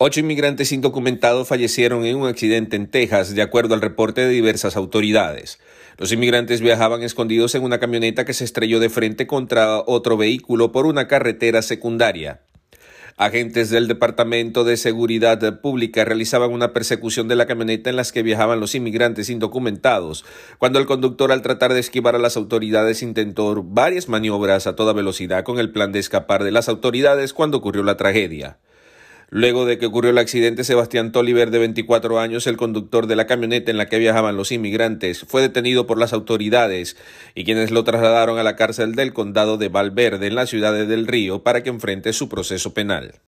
Ocho inmigrantes indocumentados fallecieron en un accidente en Texas, de acuerdo al reporte de diversas autoridades. Los inmigrantes viajaban escondidos en una camioneta que se estrelló de frente contra otro vehículo por una carretera secundaria. Agentes del Departamento de Seguridad Pública realizaban una persecución de la camioneta en la que viajaban los inmigrantes indocumentados, cuando el conductor al tratar de esquivar a las autoridades intentó varias maniobras a toda velocidad con el plan de escapar de las autoridades cuando ocurrió la tragedia. Luego de que ocurrió el accidente, Sebastián Tolliver, de 24 años, el conductor de la camioneta en la que viajaban los inmigrantes, fue detenido por las autoridades y quienes lo trasladaron a la cárcel del condado de Valverde, en la ciudad de Del Río, para que enfrente su proceso penal.